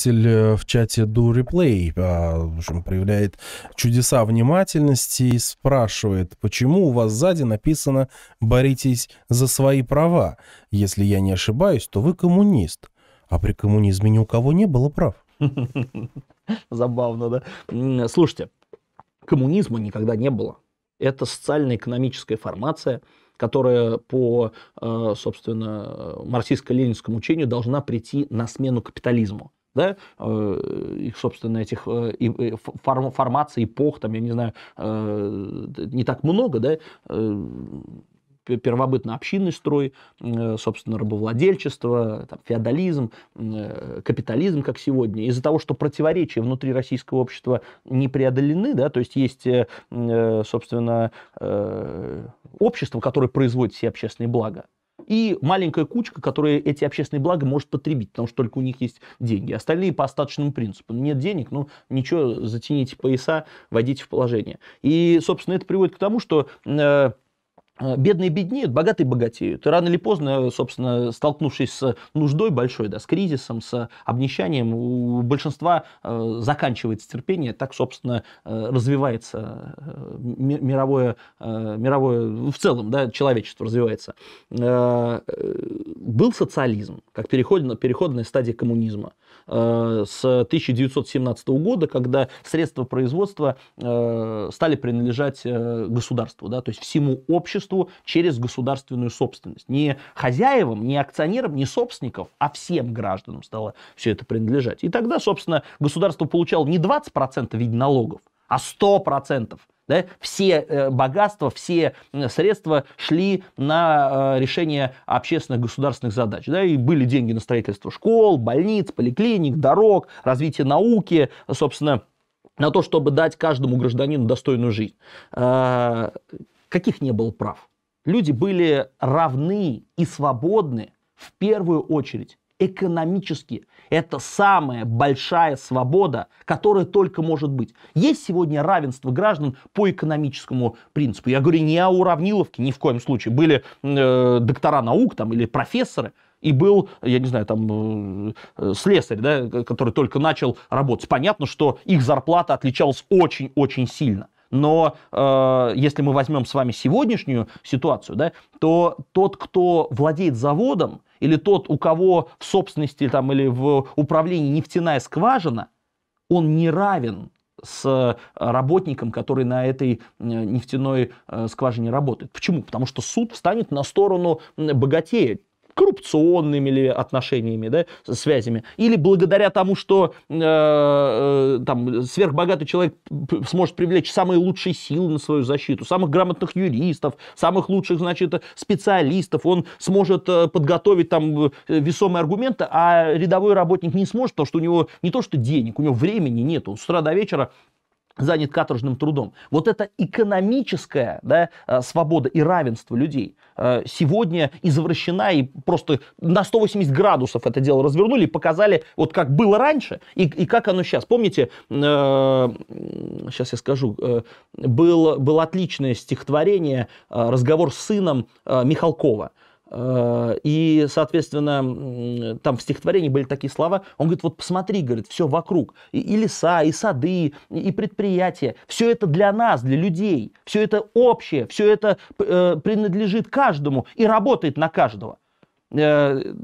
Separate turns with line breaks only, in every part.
слушатель э, в чате Do Replay э, в общем, проявляет чудеса внимательности и спрашивает, почему у вас сзади написано «боритесь за свои права». Если я не ошибаюсь, то вы коммунист. А при коммунизме ни у кого не было прав. Забавно, да? Слушайте, коммунизма никогда не было. Это социально-экономическая формация, которая по, э, собственно, марксистско-ленинскому учению должна прийти на смену капитализму да, э, их, собственно, этих э, э, формаций, эпох, там, я не знаю, не так много, да, первобытно общинный строй, собственно, рабовладельчество, там, феодализм, капитализм, как сегодня. Из-за того, что противоречия внутри российского общества не преодолены, да, то есть есть, собственно, общество, которое производит все общественные блага, и маленькая кучка, которая эти общественные блага может потребить, потому что только у них есть деньги. Остальные по остаточному принципу. Нет денег, ну ничего, затяните пояса, вводите в положение. И, собственно, это приводит к тому, что... Э, Э, бедные беднеют, богатые богатеют. И рано или поздно, собственно, столкнувшись с нуждой большой, да, с кризисом, с обнищанием, у большинства э, заканчивается терпение. Так, собственно, э, развивается э, мировое, э, мировое, в целом, да, человечество развивается. Э, э был социализм, как переходная, переходная стадия коммунизма. Э, с 1917 года, когда средства производства э, стали принадлежать э, государству, да, то есть всему обществу через государственную собственность. Не хозяевам, не акционерам, не собственникам, а всем гражданам стало все это принадлежать. И тогда, собственно, государство получало не 20% в виде налогов, а 100% да? Все э, богатства, все средства шли на э, решение общественных государственных задач. Да? И были деньги на строительство школ, больниц, поликлиник, дорог, развитие науки, собственно, на то, чтобы дать каждому гражданину достойную жизнь. Э, каких не было прав? Люди были равны и свободны в первую очередь экономически. Это самая большая свобода, которая только может быть. Есть сегодня равенство граждан по экономическому принципу. Я говорю не о уравниловке, ни в коем случае. Были э, доктора наук там, или профессоры, и был, я не знаю, там э, э слесарь, да, который только начал работать. Понятно, что их зарплата отличалась очень-очень сильно. Но э, если мы возьмем с вами сегодняшнюю ситуацию, да, то тот, кто владеет заводом, или тот, у кого в собственности там, или в управлении нефтяная скважина, он не равен с э, работником, который на этой э, нефтяной э, скважине работает. Почему? Потому что суд встанет на сторону богатея, коррупционными ли отношениями, да, связями, или благодаря тому, что э, э там сверхбогатый человек сможет привлечь самые лучшие силы на свою защиту, самых грамотных юристов, самых лучших, значит, специалистов, он сможет э, подготовить там э, весомые аргументы, а рядовой работник не сможет, потому что у него не то что денег, у него времени нет, он с утра до вечера занят каторжным трудом. Вот эта экономическая да, э, свобода и равенство людей э, сегодня извращена и просто на 180 градусов это дело развернули и показали, вот как было раньше и, и как оно сейчас. Помните, э, сейчас я скажу, э, был, было отличное стихотворение, э, разговор с сыном э, Михалкова. Э, и, соответственно, там в стихотворении были такие слова. Он говорит, вот посмотри, говорит, все вокруг. И, и леса, и сады, и, и предприятия. Все это для нас, для людей. Все это общее, все это э, принадлежит каждому и работает на каждого. Э,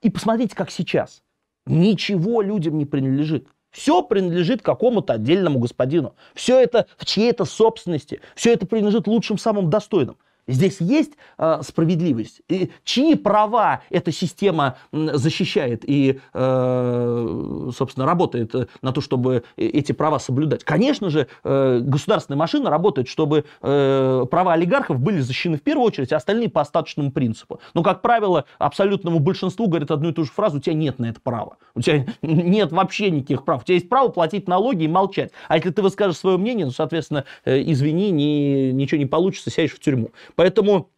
и посмотрите, как сейчас. Ничего людям не принадлежит. Все принадлежит какому-то отдельному господину. Все это в чьей-то собственности. Все это принадлежит лучшим, самым достойным. Здесь есть э, справедливость. И чьи права эта система защищает и, э, собственно, работает на то, чтобы э, эти права соблюдать? Конечно же, э, государственная машина работает, чтобы э, права олигархов были защищены в первую очередь, а остальные по остаточному принципу. Но, как правило, абсолютному большинству говорят одну и ту же фразу, у тебя нет на это права. У тебя нет вообще никаких прав. У тебя есть право платить налоги и молчать. А если ты выскажешь свое мнение, ну, соответственно, э, извини, не, ничего не получится, сядешь в тюрьму. Поэтому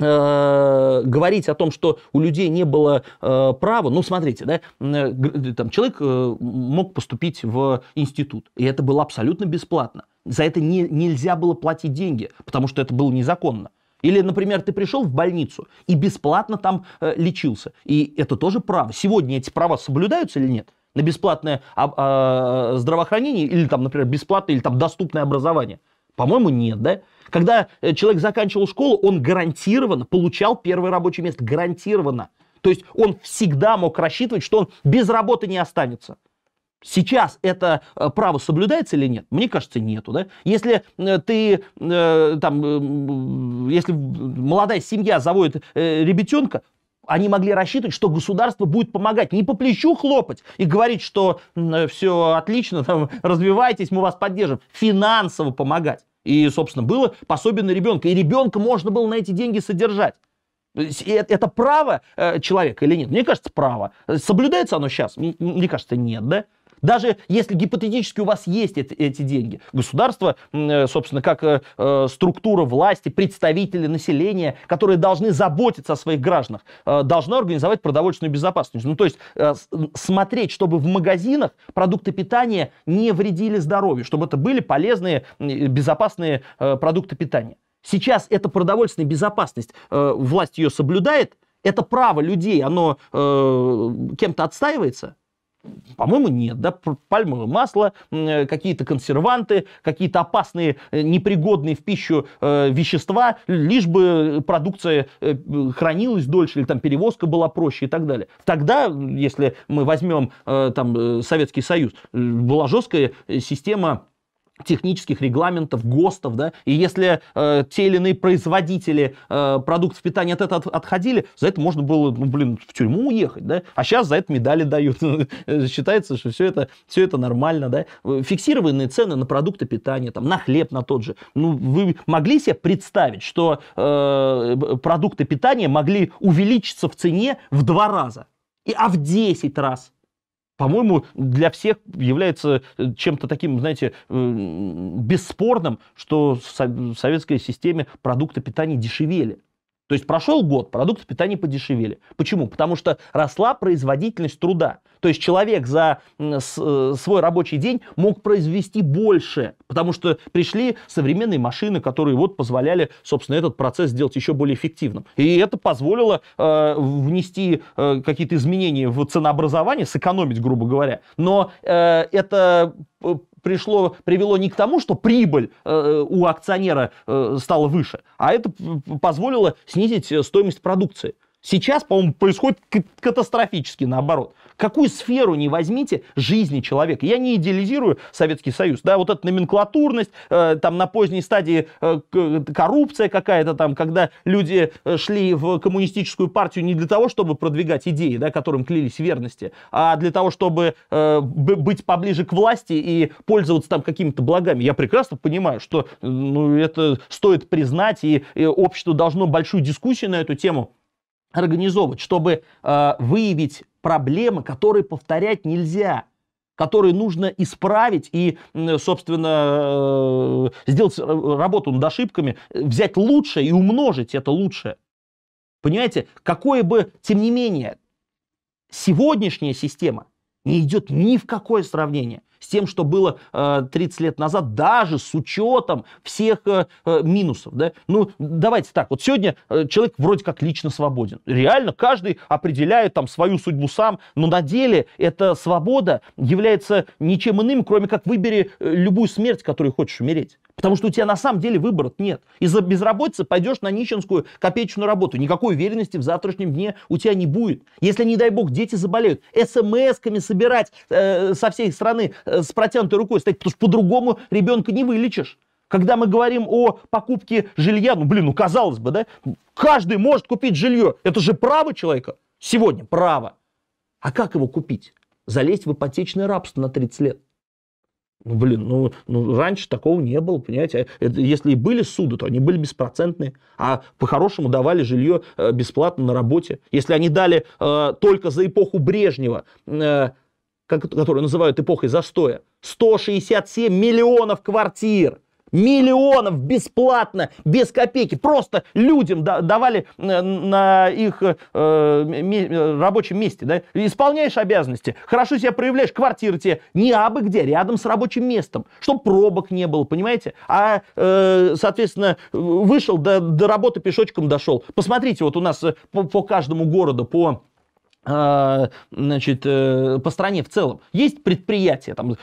э, говорить о том, что у людей не было э, права, ну, смотрите, да, э, там, человек э, мог поступить в институт, и это было абсолютно бесплатно. За это не, нельзя было платить деньги, потому что это было незаконно. Или, например, ты пришел в больницу и бесплатно там э, лечился. И это тоже право. Сегодня эти права соблюдаются или нет? На бесплатное а, а, здравоохранение или там, например, бесплатное или там доступное образование. По-моему, нет, да? Когда э, человек заканчивал школу, он гарантированно получал первое рабочее место. Гарантированно. То есть он всегда мог рассчитывать, что он без работы не останется. Сейчас это э, право соблюдается или нет? Мне кажется, нету. Да? Если э, ты, там, если молодая семья заводит ребятенка, они могли рассчитывать, что государство будет помогать, не по плечу хлопать и говорить, что э, все отлично, там, развивайтесь, мы вас поддержим, финансово помогать. И, собственно, было пособие на ребенка. И ребенка можно было на эти деньги содержать. Это право э, человека или нет? Мне кажется, право. Э, соблюдается оно сейчас? Мне кажется, нет, да? Даже если гипотетически у вас есть эти, эти деньги, государство, э, собственно, как э, э, структура власти, представители населения, которые должны заботиться о своих гражданах, должно организовать продовольственную безопасность. Ну, то есть смотреть, чтобы в магазинах продукты питания не вредили здоровью, чтобы это были полезные, безопасные продукты питания. Сейчас эта продовольственная безопасность, власть ее соблюдает, это право людей, оно кем-то отстаивается – по-моему, нет. Да? Пальмовое масло, э, какие-то консерванты, какие-то опасные, э, непригодные в пищу э, вещества, лишь бы продукция хранилась дольше, или там перевозка была проще и так далее. Тогда, если мы возьмем там Советский Союз, была жесткая система технических регламентов, ГОСТов, да, и если э, те или иные производители э, продуктов питания от этого от, отходили, за это можно было, ну, блин, в тюрьму уехать, да, а сейчас за это медали дают. Э, считается, что все это, все это нормально, да. Э, фиксированные цены на продукты питания, там, на хлеб, на тот же. Ну, вы могли себе представить, что э, продукты питания могли увеличиться в цене в два раза, и, а в 10 раз – по-моему, для всех является э, чем-то таким, знаете, э, бесспорным, что в советской системе продукты питания дешевели. То есть прошел год, продукты питания подешевели. Почему? Потому что росла производительность труда. То есть человек за э, свой рабочий день мог произвести больше, потому что пришли современные машины, которые вот позволяли, собственно, этот процесс сделать еще более эффективным. И это позволило э, внести э, какие-то изменения в ценообразование, сэкономить, грубо говоря. Но э, это э, пришло, привело не к тому, что прибыль э, у акционера э, стала выше, а это позволило снизить э, стоимость продукции. Сейчас, по-моему, происходит катастрофически наоборот. Какую сферу не возьмите жизни человека. Я не идеализирую Советский Союз. Да, вот эта номенклатурность, э, там на поздней стадии э, коррупция какая-то там, когда люди э, шли в коммунистическую партию не для того, чтобы продвигать идеи, да, которым клялись верности, а для того, чтобы э, быть поближе к власти и пользоваться там какими-то благами. Я прекрасно понимаю, что э, ну, это стоит признать, и, и общество должно большую дискуссию на эту тему организовывать, чтобы э, выявить проблемы, которые повторять нельзя, которые нужно исправить и, собственно, э, сделать э, работу над ошибками, взять лучшее и умножить это лучшее. Понимаете, какое бы, тем не менее, сегодняшняя система не идет ни в какое сравнение с тем, что было 30 э, лет назад, даже с учетом всех э, э, минусов. Да? Ну, давайте так, вот сегодня человек вроде как лично свободен. Реально, каждый определяет там свою судьбу сам, но на деле эта свобода является ничем иным, кроме как выбери любую смерть, которую хочешь умереть. Потому что у тебя на самом деле выбора нет. Из-за безработицы пойдешь на нищенскую копеечную работу. Никакой уверенности в завтрашнем дне у тебя не будет. Если, не дай бог, дети заболеют, смс-ками собирать э, со всей страны Э, с протянутой рукой стоять, потому что по-другому ребенка не вылечишь. Когда мы говорим о покупке жилья, ну, блин, ну, казалось бы, да, каждый может купить жилье. Это же право человека сегодня, право. А как его купить? Залезть в ипотечное рабство на 30 лет. Ну, блин, ну, ну раньше такого не было, понимаете? А это, если и были суды, то они были беспроцентные. А по-хорошему давали жилье э, бесплатно на работе. Если они дали э, только за эпоху Брежнева э, которую называют эпохой застоя, 167 миллионов квартир. Миллионов бесплатно, без копейки. Просто людям давали э, на их э, рабочем месте. Да? Исполняешь обязанности, хорошо себя проявляешь, квартиры тебе не абы где, рядом с рабочим местом, чтобы пробок не было, понимаете? А, э, соответственно, вышел, до, до работы пешочком дошел. Посмотрите, вот у нас по, по каждому городу, по а, значит, э, по стране в целом. Есть предприятия, там,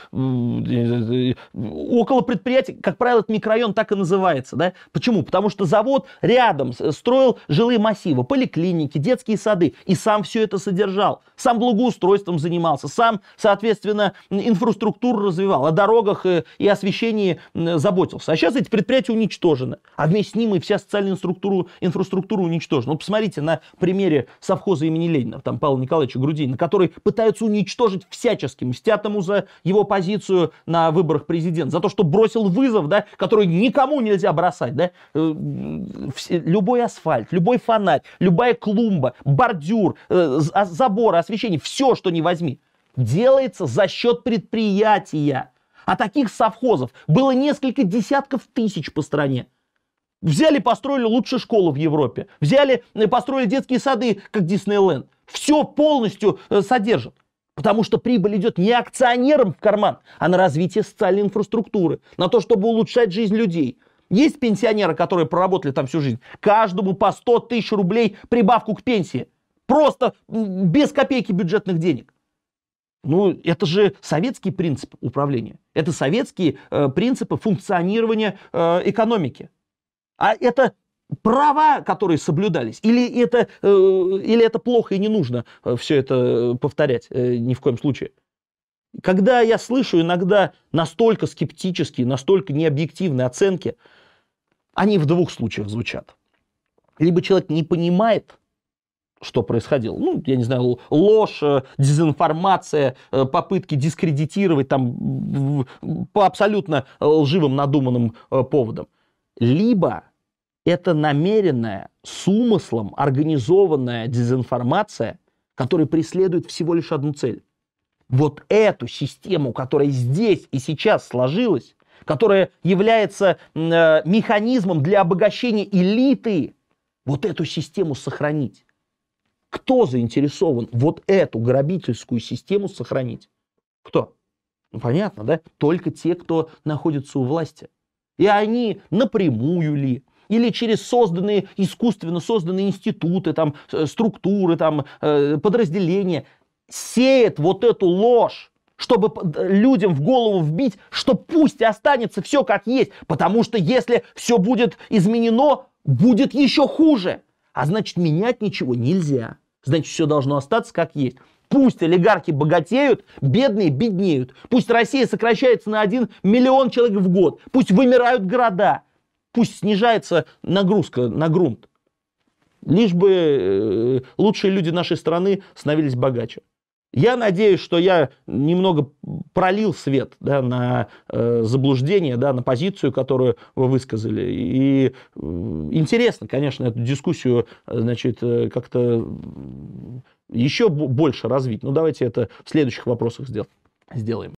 около предприятий, как правило, этот микрорайон так и называется. Да? Почему? Потому что завод рядом строил жилые массивы, поликлиники, детские сады, и сам все это содержал, сам благоустройством занимался, сам, соответственно, инфраструктуру развивал, о дорогах э, и освещении заботился. А сейчас эти предприятия уничтожены, а вместе с ним и вся социальная инфраструктура, инфраструктура уничтожена. Вот ну, посмотрите на примере совхоза имени Ленина, там Павел Михаила Николаевича Грудинина, который пытаются уничтожить всячески, мстят ему за его позицию на выборах президента, за то, что бросил вызов, да, который никому нельзя бросать, да, э, любой асфальт, любой фонарь, любая клумба, бордюр, э, а, заборы, освещение, все, что не возьми, делается за счет предприятия. А таких совхозов было несколько десятков тысяч по стране. Взяли, построили лучшую школу в Европе. Взяли, э, построили детские сады, как Диснейленд все полностью э, содержит. Потому что прибыль идет не акционерам в карман, а на развитие социальной инфраструктуры, на то, чтобы улучшать жизнь людей. Есть пенсионеры, которые проработали там всю жизнь, каждому по 100 тысяч рублей прибавку к пенсии. Просто без копейки бюджетных денег. Ну, это же советский принцип управления. Это советские э, принципы функционирования э, экономики. А это права, которые соблюдались, или это, э, или это плохо и не нужно э, все это э, повторять ни в коем случае? Когда я слышу иногда настолько скептические, настолько необъективные оценки, они в двух случаях звучат. Либо человек не понимает, что происходило. Ну, я не знаю, ложь, дезинформация, попытки дискредитировать там по абсолютно лживым надуманным поводам. Либо это намеренная, с умыслом организованная дезинформация, которая преследует всего лишь одну цель. Вот эту систему, которая здесь и сейчас сложилась, которая является э, механизмом для обогащения элиты, вот эту систему сохранить. Кто заинтересован вот эту грабительскую систему сохранить? Кто? Ну, понятно, да? Только те, кто находится у власти. И они напрямую ли, или через созданные, искусственно созданные институты, там, э, структуры, там, э, подразделения, сеет вот эту ложь чтобы людям в голову вбить, что пусть останется все как есть, потому что если все будет изменено, будет еще хуже. А значит, менять ничего нельзя. Значит, все должно остаться как есть. Пусть олигархи богатеют, бедные беднеют. Пусть Россия сокращается на 1 миллион человек в год. Пусть вымирают города. Пусть снижается нагрузка на грунт. Лишь бы э, лучшие люди нашей страны становились богаче. Я надеюсь, что я немного пролил свет да, на э, заблуждение, да, на позицию, которую вы высказали. И э, интересно, конечно, эту дискуссию э, значит, э, как-то еще больше развить. Но ну, давайте это в следующих вопросах сделаем.